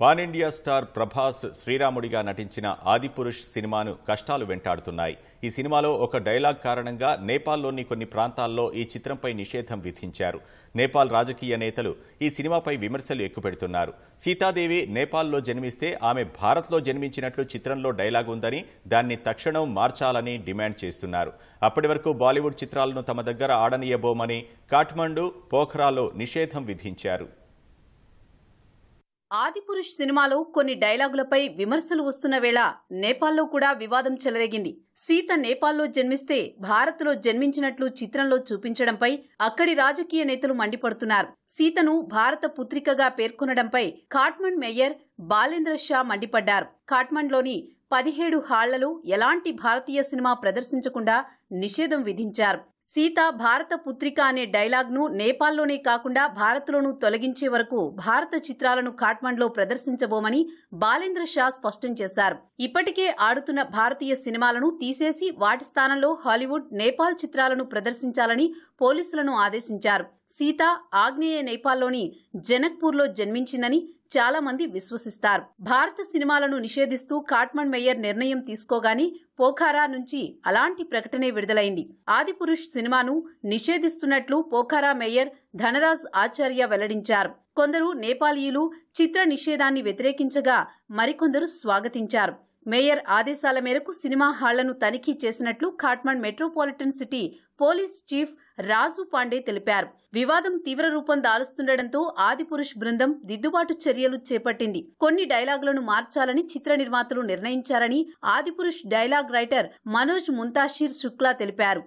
pan India star Prabhas శ్రీరాముడిగా నటించిన ఆదిపురుష్ సినిమాను కష్టాలు వెంటాడుతున్నాయి ఈ సినిమాలో ఒక డైలాగ్ కారణంగా నేపాల్లోని కొన్ని ప్రాంతాల్లో ఈ చిత్రంపై నిషేధం విధించారు నేపాల్ రాజకీయ నేతలు ఈ సినిమాపై విమర్శలు ఎక్కుపెడుతున్నారు సీతాదేవి నేపాల్లో జన్మిస్తే ఆమె భారత్లో జన్మించినట్లు చిత్రంలో డైలాగ్ ఉందని దాన్ని తక్షణం మార్చాలని డిమాండ్ చేస్తున్నారు అప్పటి వరకు బాలీవుడ్ చిత్రాలను తమ దగ్గర ఆడనీయబోమని కాఠ్మండు పోఖ్రాలో నిషేధం విధించారు ఆదిపురుష్ సినిమాలో కొన్ని డైలాగులపై విమర్శలు వస్తున్న వేళ నేపాల్లో కూడా వివాదం చెలరేగింది సీత నేపాల్లో జన్మిస్తే భారత్లో జన్మించినట్లు చిత్రంలో చూపించడంపై అక్కడి రాజకీయ నేతలు మండిపడుతున్నారు సీతను భారత పుత్రికగా పేర్కొనడంపై కాట్మండ్ మేయర్ బాలేంద్ర షా మండిపడ్డారు కాట్మండ్లోని పదిహేడు హాళ్లలో ఎలాంటి భారతీయ సినిమా ప్రదర్శించకుండా నిషేధం విధించారు సీత భారత పుత్రిక అనే డైలాగ్ను నేపాల్లోనే కాకుండా భారత్లోనూ తొలగించే వరకు భారత చిత్రాలను ఖాట్మండ్లో ప్రదర్శించబోమని బాలేంద్ర షా స్పష్టం చేశారు ఇప్పటికే ఆడుతున్న భారతీయ సినిమాలను తీసేసి వాటి స్థానంలో హాలీవుడ్ నేపాల్ చిత్రాలను ప్రదర్శించాలని పోలీసులను ఆదేశించారు సీత ఆగ్నేయ నేపాల్లోని జనక్పూర్లో జన్మించిందని చాలా మంది విశ్వసిస్తారు భారత సినిమాలను నిషేధిస్తూ కాట్మండ్ మేయర్ నిర్ణయం తీసుకోగాని పోఖారా నుంచి అలాంటి ప్రకటనే విడుదలైంది ఆదిపురుష్ సినిమాను నిషేధిస్తున్నట్లు పోఖారా మేయర్ ధనరాజ్ ఆచార్య వెల్లడించారు కొందరు నేపాలీయులు చిత్ర నిషేధాన్ని వ్యతిరేకించగా మరికొందరు స్వాగతించారు మేయర్ ఆదేశాల మేరకు సినిమా హాళ్లను తనిఖీ చేసినట్లు Kathmandu metropolitan city police chief Raju Pandey తెలిపారు వివాదం తీవ్ర రూపం దాలుస్తుండటంతో ఆదిపురుష్ బృందం దిద్దుబాటు చర్యలు చేపట్టింది కొన్ని డైలాగులను మార్చాలని చిత్ర నిర్మాతలు నిర్ణయించారని ఆదిపురుష్ డైలాగ్ రైటర్ మనోజ్ ముంతాషీర్ శుక్లా తెలిపారు